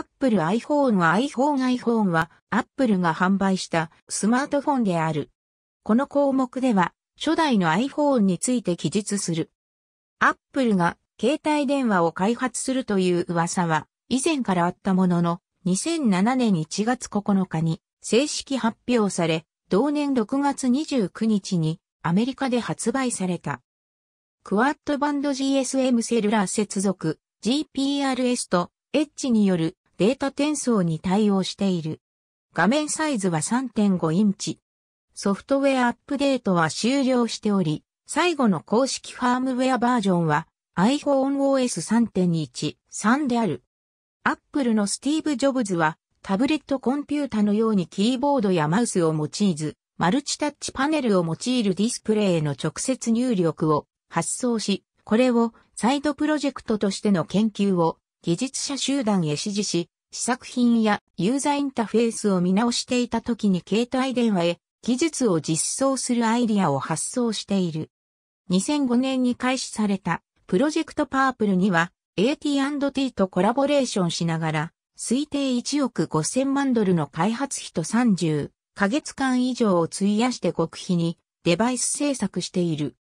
Apple iPhone は iPhone iPhone は Apple が販売したスマートフォンである。この項目では初代の iPhone について記述する。Apple が携帯電話を開発するという噂は以前からあったものの2007年1月9日に正式発表され同年6月29日にアメリカで発売された。クワッドバンド GSM セルラー接続 GPRS とエッジによるデータ転送に対応している。画面サイズは3.5インチ。ソフトウェアアップデートは終了しており、最後の公式ファームウェアバージョンは iPhone OS 3.13である。Apple のスティーブ・ジョブズはタブレットコンピュータのようにキーボードやマウスを用いず、マルチタッチパネルを用いるディスプレイへの直接入力を発送し、これをサイドプロジェクトとしての研究を技術者集団へ指示し、試作品やユーザインタフェースを見直していた時に携帯電話へ技術を実装するアイディアを発想している。2005年に開始されたプロジェクトパープルには AT&T とコラボレーションしながら推定1億5000万ドルの開発費と30ヶ月間以上を費やして極秘にデバイス制作している。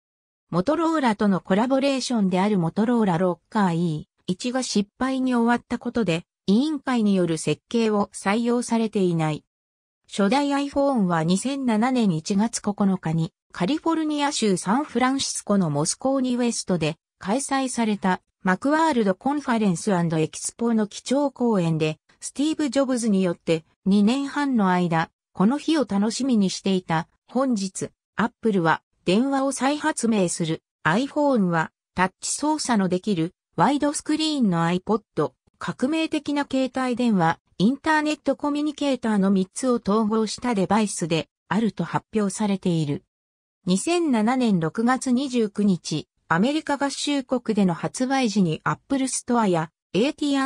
モトローラとのコラボレーションであるモトローラロッカー E 一が失敗に終わったことで、委員会による設計を採用されていない。初代 iPhone は2007年1月9日にカリフォルニア州サンフランシスコのモスコーニウエストで開催されたマクワールドコンファレンスエキスポの基調講演でスティーブ・ジョブズによって2年半の間この日を楽しみにしていた本日アップルは電話を再発明する iPhone はタッチ操作のできるワイドスクリーンの iPod、革命的な携帯電話、インターネットコミュニケーターの3つを統合したデバイスであると発表されている。2007年6月29日、アメリカ合衆国での発売時に Apple Store や AT&T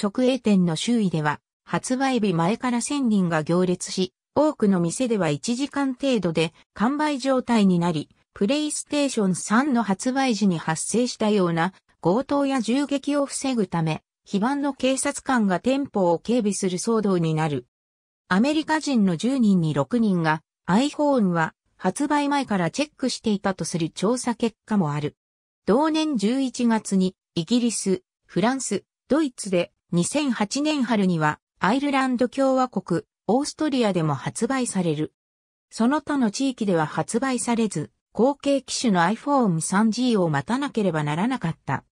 直営店の周囲では、発売日前から1000人が行列し、多くの店では1時間程度で完売状態になり、プレイステーション3の発売時に発生したような強盗や銃撃を防ぐため、非番の警察官が店舗を警備する騒動になる。アメリカ人の10人に6人が iPhone は発売前からチェックしていたとする調査結果もある。同年11月にイギリス、フランス、ドイツで2008年春にはアイルランド共和国、オーストリアでも発売される。その他の地域では発売されず、後継機種の iPhone 3G を待たなければならなかった。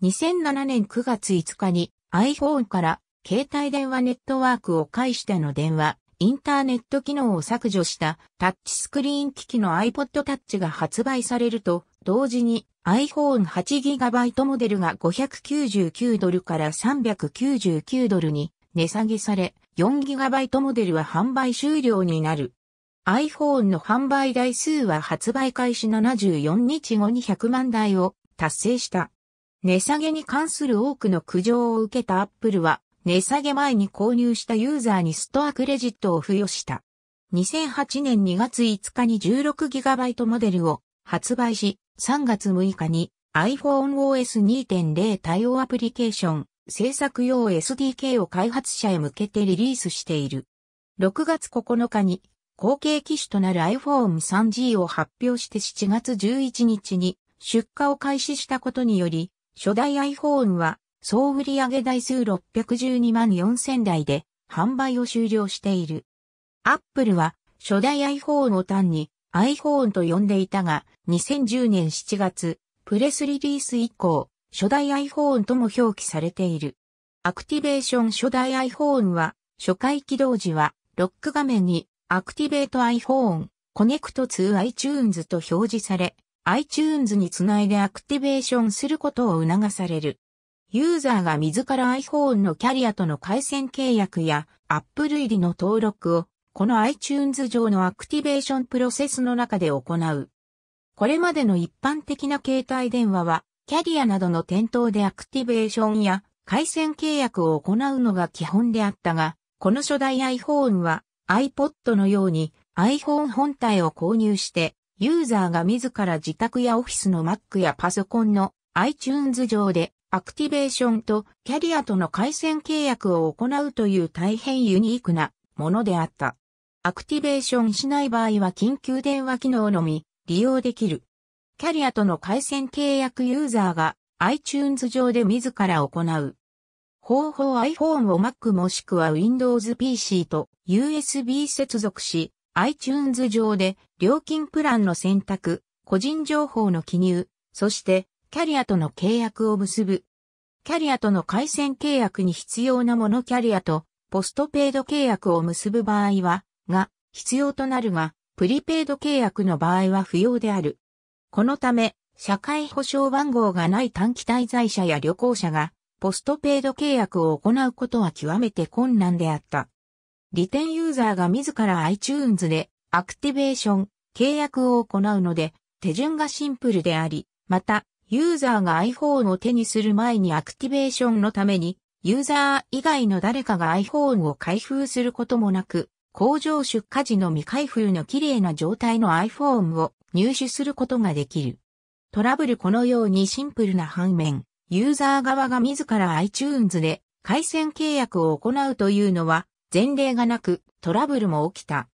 2007年9月5日に iPhone から携帯電話ネットワークを介しての電話、インターネット機能を削除したタッチスクリーン機器の iPod Touch が発売されると、同時に iPhone8GB モデルが599ドルから399ドルに値下げされ、4GB モデルは販売終了になる。iPhone の販売台数は発売開始74日後に100万台を達成した。値下げに関する多くの苦情を受けたアップルは、値下げ前に購入したユーザーにストアクレジットを付与した。2008年2月5日に 16GB モデルを発売し、3月6日に iPhoneOS 2.0対応アプリケーション制作用 SDK を開発者へ向けてリリースしている。6月9日に後継機種となる iPhone3G を発表して7月11日に出荷を開始したことにより、初代 iPhone は総売上台数612万4000台で販売を終了している。Apple は初代 iPhone を単に iPhone と呼んでいたが、2010年7月、プレスリリース以降、初代 iPhone とも表記されている。アクティベーション初代 iPhone は、初回起動時は、ロック画面に、アクティベート iPhone、コネクト to iTunes と表示され、iTunes につないでアクティベーションすることを促される。ユーザーが自ら iPhone のキャリアとの回線契約や Apple 入りの登録をこの iTunes 上のアクティベーションプロセスの中で行う。これまでの一般的な携帯電話はキャリアなどの店頭でアクティベーションや回線契約を行うのが基本であったが、この初代 iPhone は iPod のように iPhone 本体を購入してユーザーが自ら自宅やオフィスの Mac やパソコンの iTunes 上でアクティベーションとキャリアとの回線契約を行うという大変ユニークなものであった。アクティベーションしない場合は緊急電話機能のみ利用できる。キャリアとの回線契約ユーザーが iTunes 上で自ら行う。方法 iPhone を Mac もしくは Windows PC と USB 接続し、iTunes 上で料金プランの選択、個人情報の記入、そしてキャリアとの契約を結ぶ。キャリアとの回線契約に必要なものキャリアとポストペイド契約を結ぶ場合は、が必要となるが、プリペイド契約の場合は不要である。このため、社会保障番号がない短期滞在者や旅行者が、ポストペイド契約を行うことは極めて困難であった。利点ユーザーが自ら iTunes でアクティベーション、契約を行うので、手順がシンプルであり、また、ユーザーが iPhone を手にする前にアクティベーションのために、ユーザー以外の誰かが iPhone を開封することもなく、工場出荷時の未開封の綺麗な状態の iPhone を入手することができる。トラブルこのようにシンプルな反面、ユーザー側が自ら iTunes で回線契約を行うというのは前例がなくトラブルも起きた。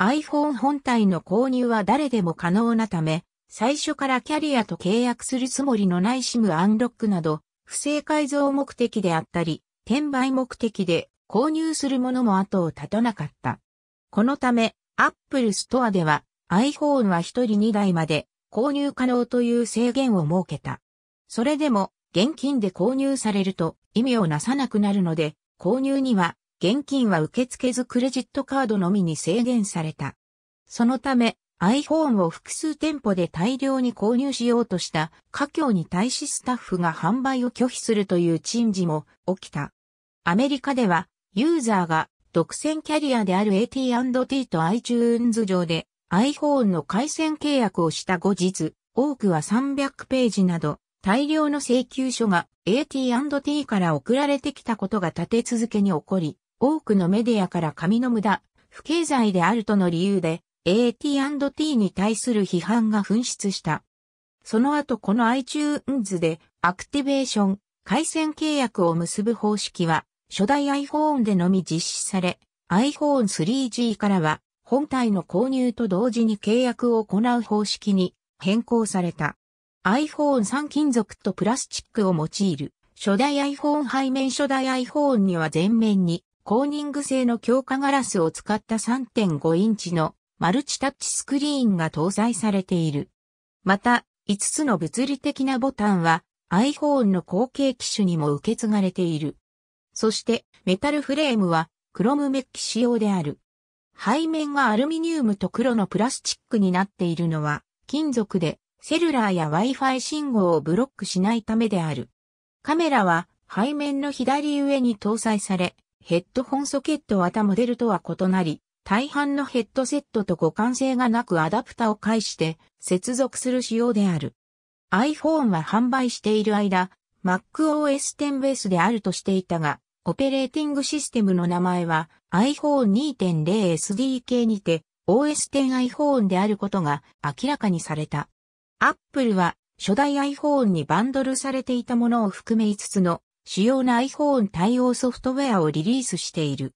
iPhone 本体の購入は誰でも可能なため、最初からキャリアと契約するつもりのない SIM アンロックなど、不正改造目的であったり、転売目的で購入するものも後を絶たなかった。このため、Apple Store では iPhone は1人2台まで購入可能という制限を設けた。それでも現金で購入されると意味をなさなくなるので、購入には現金は受け付けずクレジットカードのみに制限された。そのため iPhone を複数店舗で大量に購入しようとした家境に対しスタッフが販売を拒否するという珍事も起きた。アメリカではユーザーが独占キャリアである AT&T と iTunes 上で iPhone の回線契約をした後日、多くは300ページなど大量の請求書が AT&T から送られてきたことが立て続けに起こり、多くのメディアから紙の無駄、不経済であるとの理由で AT&T に対する批判が噴出した。その後この iTunes でアクティベーション、回線契約を結ぶ方式は初代 iPhone でのみ実施され、iPhone3G からは本体の購入と同時に契約を行う方式に変更された。iPhone3 金属とプラスチックを用いる。初代 iPhone 背面初代 iPhone には前面にコーニング製の強化ガラスを使った3.5インチのマルチタッチスクリーンが搭載されている。また、5つの物理的なボタンは iPhone の後継機種にも受け継がれている。そして、メタルフレームはクロムメッキ仕様である。背面がアルミニウムと黒のプラスチックになっているのは金属でセルラーや Wi-Fi 信号をブロックしないためである。カメラは背面の左上に搭載され、ヘッドホンソケットは他モデルとは異なり、大半のヘッドセットと互換性がなくアダプタを介して接続する仕様である。iPhone は販売している間、MacOS 10ベースであるとしていたが、オペレーティングシステムの名前は iPhone 2.0 SDK にて OS 10 iPhone であることが明らかにされた。Apple は初代 iPhone にバンドルされていたものを含め5つの主要な iPhone 対応ソフトウェアをリリースしている。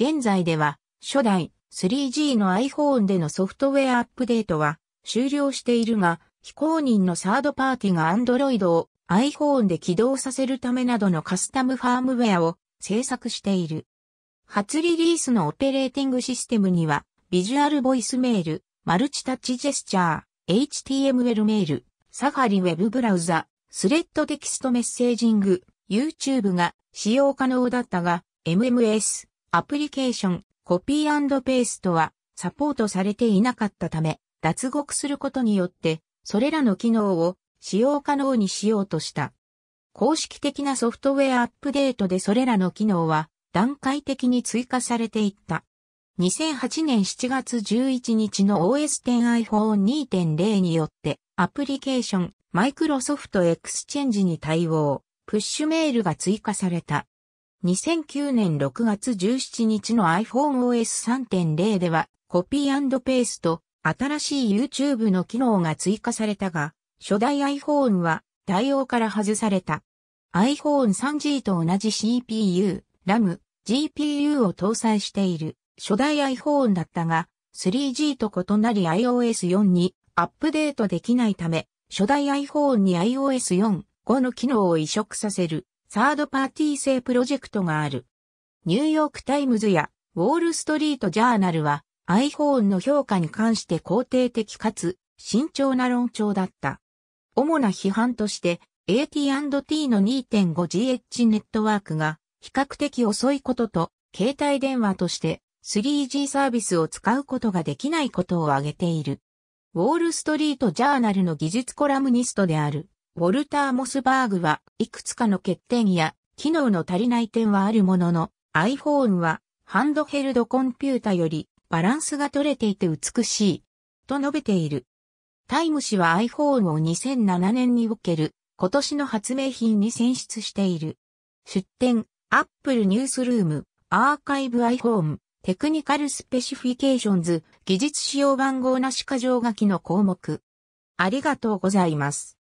現在では、初代 3G の iPhone でのソフトウェアアップデートは終了しているが、非公認のサードパーティが Android を iPhone で起動させるためなどのカスタムファームウェアを制作している。初リリースのオペレーティングシステムには、ビジュアルボイスメール、マルチタッチジェスチャー、HTML メール、サファリウェブブラウザ、スレッドテキストメッセージング、YouTube が使用可能だったが、MMS、アプリケーション、コピーペーストはサポートされていなかったため、脱獄することによって、それらの機能を使用可能にしようとした。公式的なソフトウェアアップデートでそれらの機能は段階的に追加されていった。2008年7月11日の OS10 iPhone 2.0によってアプリケーション Microsoft Exchange に対応。プッシュメールが追加された。2009年6月17日の iPhoneOS3.0 ではコピーペースト、新しい YouTube の機能が追加されたが、初代 iPhone は対応から外された。iPhone3G と同じ CPU、RAM、GPU を搭載している初代 iPhone だったが、3G と異なり iOS4 にアップデートできないため、初代 iPhone に iOS4、この機能を移植させるサードパーティー製プロジェクトがある。ニューヨークタイムズやウォールストリートジャーナルは iPhone の評価に関して肯定的かつ慎重な論調だった。主な批判として AT&T の 2.5GH ネットワークが比較的遅いことと携帯電話として 3G サービスを使うことができないことを挙げている。ウォールストリートジャーナルの技術コラムニストであるウォルター・モスバーグはいくつかの欠点や機能の足りない点はあるものの iPhone はハンドヘルドコンピュータよりバランスが取れていて美しいと述べている。タイム氏は iPhone を2007年における今年の発明品に選出している。出展、Apple ニュースルーム、アーカイブ iPhone、テクニカルスペシフィケーションズ、技術使用番号なし箇条書きの項目。ありがとうございます。